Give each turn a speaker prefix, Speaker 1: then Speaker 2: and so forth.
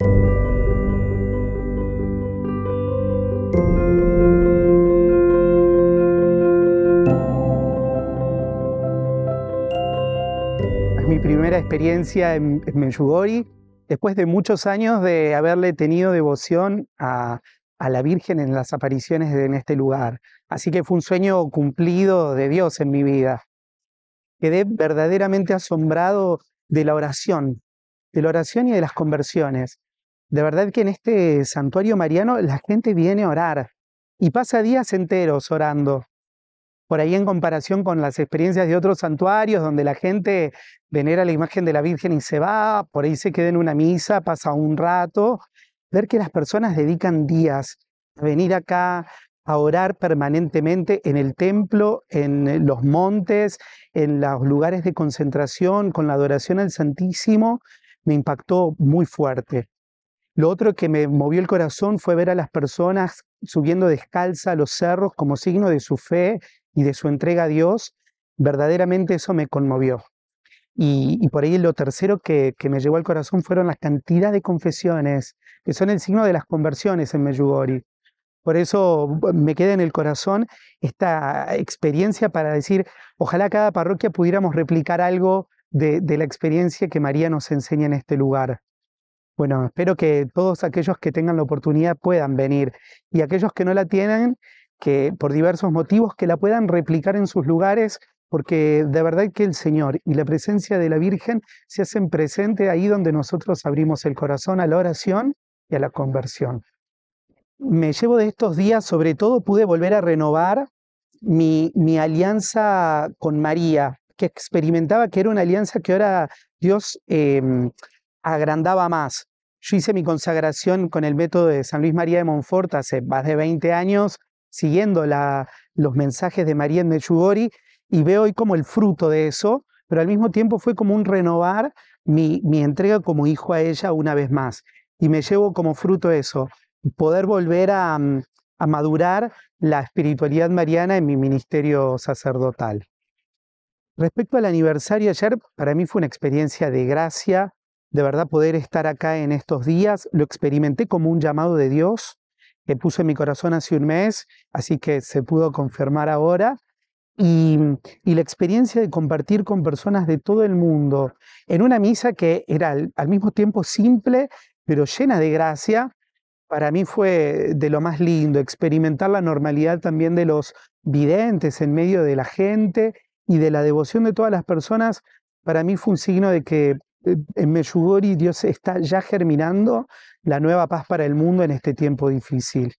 Speaker 1: Es mi primera experiencia en, en después de muchos años de haberle tenido devoción a, la Virgen en las apariciones en este lugar. Así que fue un sueño cumplido de Dios en mi vida. Quedé verdaderamente asombrado de la oración, de la oración y de las conversiones. De verdad que en este santuario mariano la gente viene a orar y pasa días enteros orando. Por ahí en comparación con las experiencias de otros santuarios donde la gente venera la imagen de la Virgen y se va, por ahí se queda en una misa, pasa un rato, ver que las personas dedican días a venir acá, a orar permanentemente en el templo, en los montes, en los lugares de concentración, con la adoración al Santísimo, me impactó muy fuerte. Lo otro que me movió el corazón fue ver a las personas subiendo descalza a los cerros como signo de su fe y de su entrega a Dios. Verdaderamente eso me conmovió. Y, por ahí lo tercero que, me llevó al corazón fueron las cantidades de confesiones, que son el signo de las conversiones en Meyugori. Por eso me queda en el corazón esta experiencia para decir, ojalá cada parroquia pudiéramos replicar algo de la experiencia que María nos enseña en este lugar. Bueno, espero que todos aquellos que tengan la oportunidad puedan venir y aquellos que no la tienen, que por diversos motivos, que la puedan replicar en sus lugares, porque de verdad que el Señor y la presencia de la Virgen se hacen presente ahí donde nosotros abrimos el corazón a la oración y a la conversión. Me llevo de estos días, sobre todo pude volver a renovar mi, mi alianza con María, que experimentaba que era una alianza que ahora Dios... Em, agrandaba más. Yo hice mi consagración con el método de San Luis María de Montfort hace más de 20 años, siguiendo los mensajes de María en Mechugori, y veo hoy como el fruto de eso, pero al mismo tiempo fue como un renovar mi, entrega como hijo a ella una vez más. Y me llevo como fruto eso, poder volver a, a madurar la espiritualidad mariana en mi ministerio sacerdotal. Respecto al aniversario ayer, para mí fue una experiencia de gracia, de verdad poder estar acá en estos días. Lo experimenté como un llamado de Dios que puse en mi corazón hace un mes, así que se pudo confirmar ahora. Y, la experiencia de compartir con personas de todo el mundo en una misa que era al mismo tiempo simple, pero llena de gracia, para mí fue de lo más lindo, experimentar la normalidad también de los videntes en medio de la gente y de la devoción de todas las personas, para mí fue un signo de que en eh, Meyugori Dios está ya germinando la nueva paz para el mundo en este tiempo difícil.